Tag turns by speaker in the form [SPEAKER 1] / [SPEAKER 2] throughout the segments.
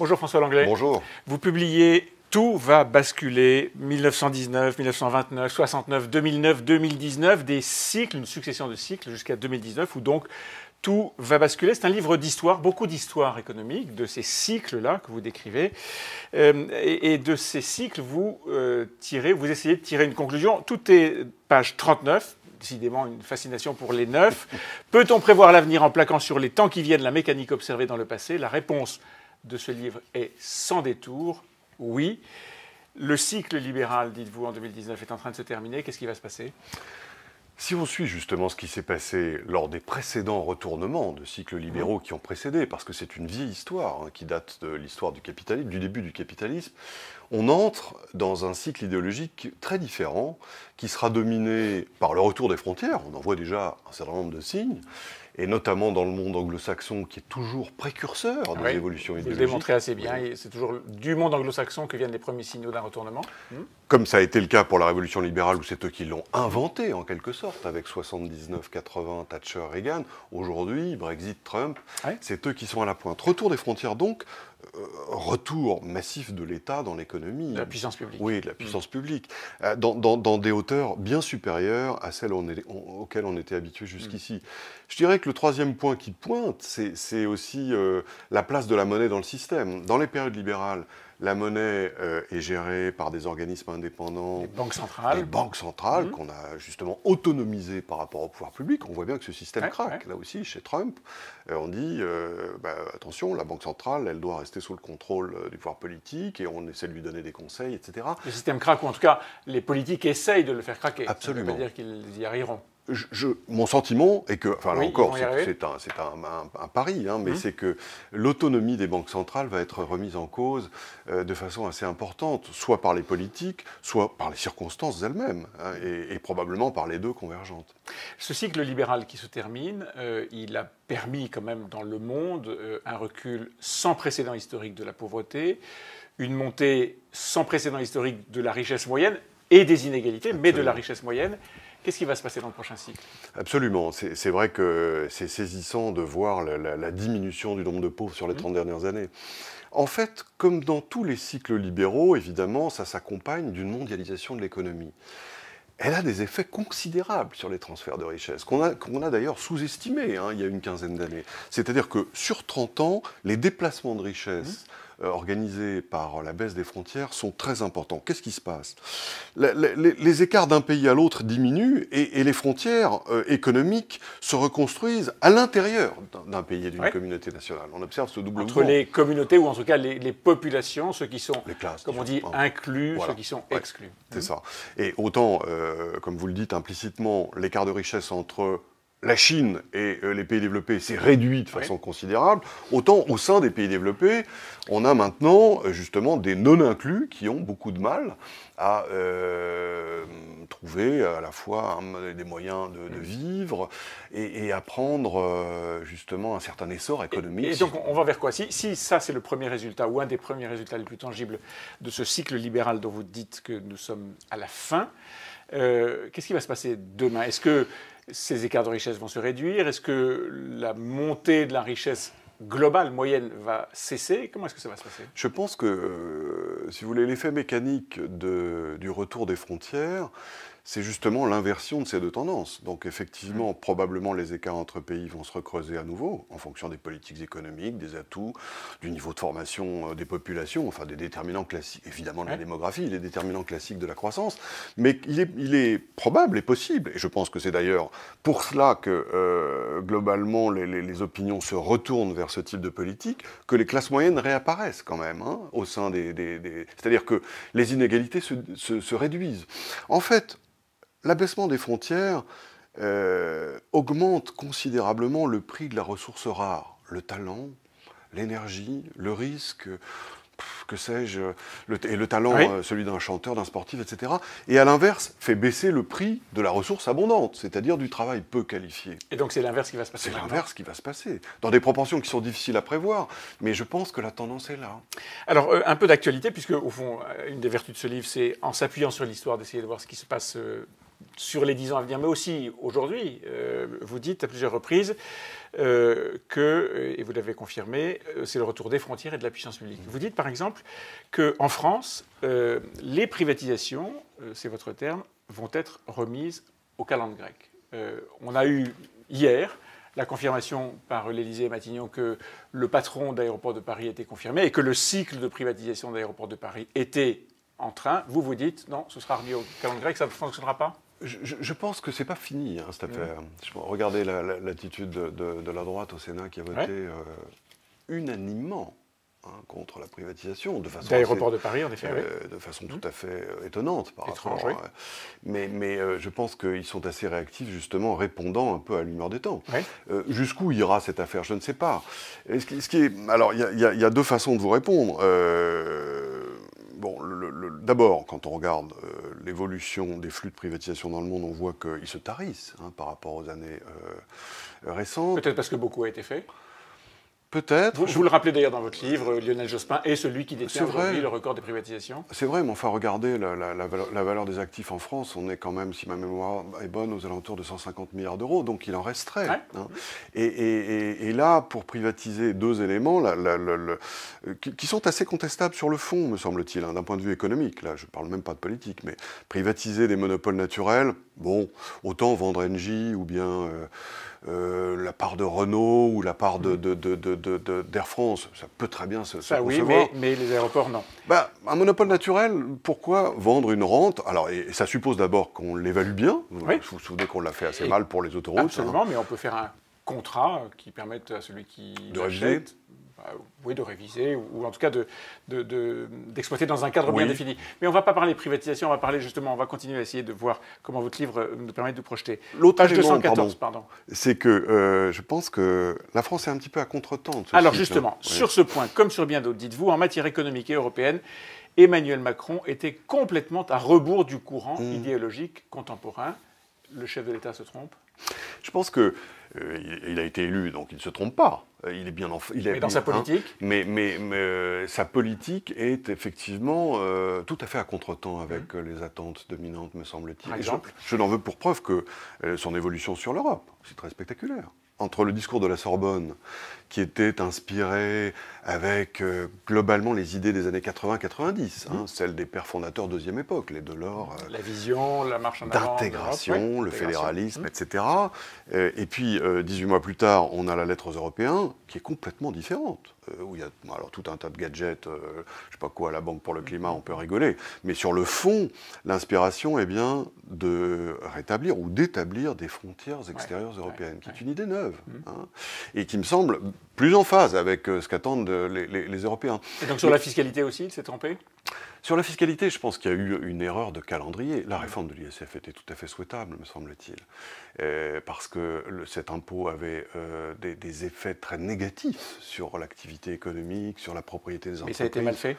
[SPEAKER 1] Bonjour François Langlais. Bonjour. Vous publiez Tout va basculer 1919, 1929, 69, 2009, 2019, des cycles, une succession de cycles jusqu'à 2019 où donc tout va basculer. C'est un livre d'histoire, beaucoup d'histoire économique, de ces cycles-là que vous décrivez. Euh, et, de ces cycles, vous, euh, tirez, vous essayez de tirer une conclusion. Tout est page 39, décidément une fascination pour les neufs. Peut-on prévoir l'avenir en plaquant sur les temps qui viennent la mécanique observée dans le passé La réponse de ce livre est sans détour, oui. Le cycle libéral, dites-vous, en 2019 est en train de se terminer. Qu'est-ce qui va se passer
[SPEAKER 2] si on suit justement ce qui s'est passé lors des précédents retournements de cycles libéraux qui ont précédé, parce que c'est une vieille histoire hein, qui date de l'histoire du capitalisme, du début du capitalisme, on entre dans un cycle idéologique très différent qui sera dominé par le retour des frontières, on en voit déjà un certain nombre de signes, et notamment dans le monde anglo-saxon qui est
[SPEAKER 1] toujours précurseur de l'évolution idéologique. Vous démontrez assez bien, c'est toujours du monde anglo-saxon que viennent les premiers signaux d'un retournement. Hmm
[SPEAKER 2] Comme ça a été le cas pour la révolution libérale où c'est eux qui l'ont inventé en quelque sorte, avec 79, 80, Thatcher, Reagan, aujourd'hui, Brexit, Trump, c'est eux qui sont à la pointe. Retour des frontières donc, euh, retour massif de l'État dans l'économie. De la puissance publique. Oui, de la puissance mm. publique, euh, dans, des hauteurs bien supérieures à celles auxquelles on était habitué mm. jusqu'ici. Je dirais que le troisième point qui pointe, c'est aussi euh, la place de la monnaie dans le système. Dans les périodes libérales, la monnaie euh, est gérée par des organismes indépendants. Les
[SPEAKER 1] banques centrales. Les banques
[SPEAKER 2] centrales mmh. qu'on a justement autonomisées par rapport au pouvoir public. On voit bien que ce système craque. Là aussi, chez Trump, euh, on dit euh, bah, attention, la banque centrale, elle doit rester sous le contrôle du pouvoir
[SPEAKER 1] politique et on essaie de lui donner des conseils, etc. Le système craque, ou en tout cas, les politiques essayent de le faire craquer. Absolument. Ça veut dire qu'ils y arriveront
[SPEAKER 2] mon sentiment est que, enfin encore, c'est un, pari, hein, mais mmh. c'est que l'autonomie des banques centrales va être remise en cause euh, de façon assez importante, soit par les politiques, soit par les circonstances elles-mêmes, hein, et, probablement par les deux convergentes.
[SPEAKER 1] Ce cycle libéral qui se termine, euh, il a permis quand même dans le monde euh, un recul sans précédent historique de la pauvreté, une montée sans précédent historique de la richesse moyenne et des inégalités, mais de la richesse moyenne. Qu'est-ce qui va se passer dans le prochain cycle
[SPEAKER 2] Absolument. C'est vrai que c'est saisissant de voir la, diminution du nombre de pauvres sur les 30 mhm. dernières années. En fait, comme dans tous les cycles libéraux, évidemment, ça s'accompagne d'une mondialisation de l'économie elle a des effets considérables sur les transferts de richesse, qu'on a, a d'ailleurs sous estimés hein, il y a une quinzaine d'années. C'est-à-dire que sur 30 ans, les déplacements de richesse mhm. Euh, organisés par la baisse des frontières sont très importants. Qu'est-ce qui se passe les, écarts d'un pays à l'autre diminuent et, les frontières euh, économiques se reconstruisent à l'intérieur d'un pays et d'une communauté nationale. On observe ce double Entre les
[SPEAKER 1] communautés, ou en tout cas les, populations, ceux qui sont, comme on dit, inclus, ceux qui sont exclus.
[SPEAKER 2] C'est mmh. ça. Et autant, euh, comme vous le dites implicitement, l'écart de richesse entre la Chine et euh, les pays développés s'est réduit de façon considérable, autant au sein des pays développés, on a maintenant euh, justement des non-inclus qui ont beaucoup de mal à euh, trouver à la fois hein, des moyens de, mm. vivre et, et à prendre
[SPEAKER 1] justement un certain essor économique. Et, donc on va vers quoi si, si, ça c'est le premier résultat ou un des premiers résultats les plus tangibles de ce cycle libéral dont vous dites que nous sommes à la fin, qu'est-ce qui va se passer demain Est-ce que ces écarts de richesse vont se réduire Est-ce que la montée de la richesse globale, moyenne, va cesser Comment est-ce que ça va se passer
[SPEAKER 2] Je pense que, euh, si vous voulez, l'effet mécanique du retour des frontières, c'est justement l'inversion de ces deux tendances. Donc effectivement, mm. probablement les écarts entre pays vont se recreuser à nouveau en fonction des politiques économiques, des atouts, du niveau de formation euh, des populations, enfin des déterminants classiques, évidemment la démographie, les déterminants classiques de la croissance. Mais il est, probable et possible, et je pense que c'est d'ailleurs pour cela que euh, globalement les, opinions se retournent vers ce type de politique, que les classes moyennes réapparaissent quand même hein, au sein des... C'est-à-dire que les inégalités se, se réduisent. En fait, L'abaissement des frontières euh, augmente considérablement le prix de la ressource rare, le talent, l'énergie, le risque, que sais-je, et le talent, euh, celui d'un chanteur, d'un sportif, etc. Et à l'inverse, fait baisser le prix de la ressource abondante, c'est-à-dire du travail peu qualifié.
[SPEAKER 1] Et donc c'est l'inverse qui va se passer. C'est l'inverse qui va
[SPEAKER 2] se passer, dans des proportions qui sont difficiles à prévoir, mais je pense que la tendance est là.
[SPEAKER 1] Alors euh, un peu d'actualité, puisque au fond, une des vertus de ce livre, c'est en s'appuyant sur l'histoire, d'essayer de voir ce qui se passe sur les dix ans à venir, mais aussi aujourd'hui. Euh, vous dites à plusieurs reprises euh, que, euh, et vous l'avez confirmé, c'est le retour des frontières et de la puissance publique. Mmh. Vous dites par exemple qu'en France, les privatisations, c'est votre terme, vont être remises au calendrier grec. on a eu hier la confirmation par l'Élysée Matignon que le patron d'aéroport de Paris était confirmé et que le cycle de privatisation d'aéroport de Paris était en train. Vous vous dites, non, ce sera remis au calendrier grec. ça ne fonctionnera pas
[SPEAKER 2] je, pense que c'est pas fini hein, cette affaire. Regardez l'attitude de, la droite au Sénat qui a voté euh, unanimement hein, contre la privatisation, de de Paris euh, de façon mmh. tout à fait euh, étonnante par mais, je pense qu'ils sont assez réactifs justement, répondant un peu à l'humeur des temps. Jusqu'où ira cette affaire Je ne sais pas. alors il y, a deux façons de vous répondre bon, d'abord, quand on regarde euh, l'évolution des flux de privatisation dans le monde, on voit qu'ils se tarissent hein, par rapport aux années euh, récentes. Peut-être parce que beaucoup
[SPEAKER 1] a été fait Peut-être. Je vous, le rappelez d'ailleurs dans votre livre, Lionel Jospin est celui qui détient aujourd'hui le record des privatisations.
[SPEAKER 2] C'est vrai, mais enfin, regardez la, valeur des actifs en France, on est quand même, si ma mémoire est bonne, aux alentours de 150 milliards d'euros, donc il en resterait. Hein. Et, là, pour privatiser deux éléments qui, sont assez contestables sur le fond, me semble-t-il, hein, d'un point de vue économique, là, je ne parle même pas de politique, mais privatiser des monopoles naturels, bon, autant vendre Engie ou bien... Euh, euh, la part de Renault ou la part d'Air de, de, France. Ça peut très bien se, ça, oui,
[SPEAKER 1] mais, les aéroports, non.
[SPEAKER 2] Bah, un monopole naturel, pourquoi vendre une rente Alors, et, ça suppose d'abord qu'on l'évalue bien. Vous vous souvenez qu'on l'a fait assez mal pour les autoroutes. Absolument, hein.
[SPEAKER 1] mais on peut faire un contrat qui permette à celui qui de bah, oui, de réviser, ou, en tout cas d'exploiter dans un cadre bien défini. Mais on ne va pas parler privatisation, on va parler justement, on va continuer à essayer de voir comment votre livre euh, nous permet de vous projeter. L'autre 214, pardon,
[SPEAKER 2] c'est que euh, je pense que la France est un petit peu à contre-temps. Alors justement, hein. sur
[SPEAKER 1] ce point, comme sur bien d'autres, dites-vous, en matière économique et européenne, Emmanuel Macron était complètement à rebours du courant mmh. idéologique contemporain. Le chef de l'État se trompe
[SPEAKER 2] je pense que euh, il a été élu, donc il ne se trompe pas. Euh, il est bien il est Mais dans sa hein. politique mais, mais, euh, sa politique est effectivement tout à fait à contre-temps avec mmh. les attentes dominantes, me semble-t-il. Exemple. je n'en veux pour preuve que son évolution sur l'Europe, c'est très spectaculaire. Entre le discours de la Sorbonne, qui était inspiré avec euh, globalement les idées des années 80-90, hein, mhm. celles des pères fondateurs deuxième époque, les Delors.
[SPEAKER 1] Euh, la vision, la marche D'intégration, le fédéralisme, mhm.
[SPEAKER 2] etc. Euh, et puis, 18 mois plus tard, on a la lettre aux Européens, qui est complètement différente, où il y a alors, tout un tas de gadgets, je ne sais pas quoi, à la Banque pour le climat, on peut rigoler. Mais sur le fond, l'inspiration est eh bien de rétablir ou d'établir des frontières extérieures européennes, qui est une idée neuve, mhm. hein, et qui me semble plus en phase avec euh, ce qu'attendent euh, les, Européens. Et donc sur la fiscalité aussi, il s'est trompé sur la fiscalité, je pense qu'il y a eu une erreur de calendrier. La réforme de l'ISF était tout à fait souhaitable, me semble-t-il, euh, parce que cet impôt avait euh, des, effets très négatifs sur l'activité économique, sur la propriété des entreprises. Mais ça a été mal fait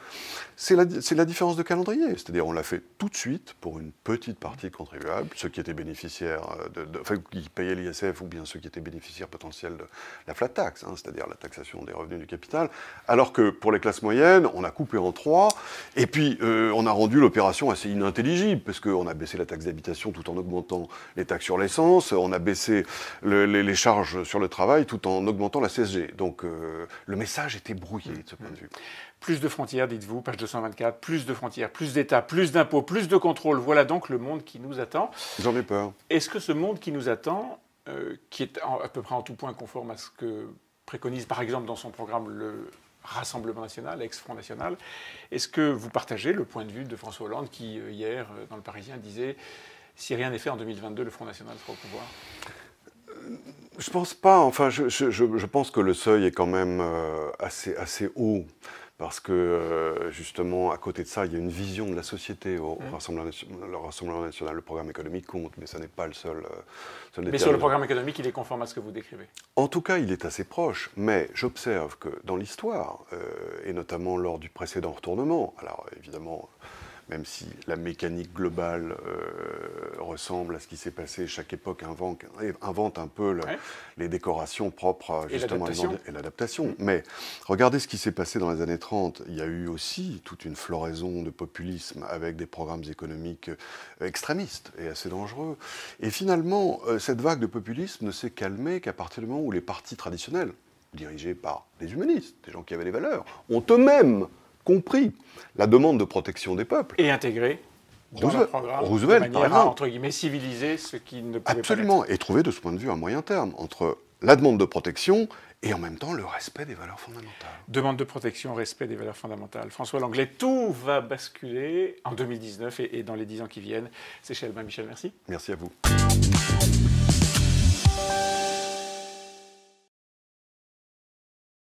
[SPEAKER 2] C'est la, la, différence de calendrier. C'est-à-dire on l'a fait tout de suite pour une petite partie de contribuables, ceux qui étaient bénéficiaires, euh, de, enfin qui payaient l'ISF ou bien ceux qui étaient bénéficiaires potentiels de la flat tax, hein, c'est-à-dire la taxation des revenus du capital, alors que pour les classes moyennes, on a coupé en trois. Et et puis, euh, on a rendu l'opération assez inintelligible, parce qu'on a baissé la taxe d'habitation tout en augmentant les taxes sur l'essence, on a baissé les, charges sur le travail tout en augmentant la CSG. Donc, euh, le message était brouillé de ce point de vue.
[SPEAKER 1] Plus de frontières, dites-vous, page 224, plus de frontières, plus d'États, plus d'impôts, plus de contrôles. Voilà donc le monde qui nous attend. J'en ai peur. Est-ce que ce monde qui nous attend, euh, qui est à peu près en tout point conforme à ce que préconise par exemple dans son programme le Rassemblement national, ex-Front national. Est-ce que vous partagez le point de vue de François Hollande qui, euh, hier, euh, dans le Parisien, disait si rien n'est fait en 2022, le Front national sera au pouvoir
[SPEAKER 2] euh, je pense pas. Enfin, je, pense que le seuil est quand même assez, assez haut parce que euh, justement, à côté de ça, il y a une vision de la société au, mmh. Rassemblement, national. Le programme économique compte, mais ce n'est pas le seul. Euh, mais sur le
[SPEAKER 1] programme économique, il est conforme à ce que vous décrivez
[SPEAKER 2] En tout cas, il est assez proche, mais j'observe que dans l'histoire, euh, et notamment lors du précédent retournement, alors évidemment, même si la mécanique globale euh, ressemble à ce qui s'est passé, chaque époque invente, un peu les décorations propres justement et l'adaptation. Mm. Mais regardez ce qui s'est passé dans les années 30. Il y a eu aussi toute une floraison de populisme avec des programmes économiques euh, extrémistes et assez dangereux. Et finalement, euh, cette vague de populisme ne s'est calmée qu'à partir du moment où les partis traditionnels, dirigés par des humanistes, des gens qui avaient des valeurs, ont eux-mêmes compris la demande de protection des peuples.
[SPEAKER 1] Et intégrer Roosevelt, programme, entre guillemets, civiliser ce qui ne pouvait Absolument,
[SPEAKER 2] et trouver de ce point de vue un moyen terme entre la demande de protection
[SPEAKER 1] et en même temps le respect des valeurs fondamentales. Demande de protection, respect des valeurs fondamentales. François Langlais, tout va basculer en 2019 et, et dans les dix ans qui viennent. C'est chez Michel, merci.
[SPEAKER 2] Merci à vous.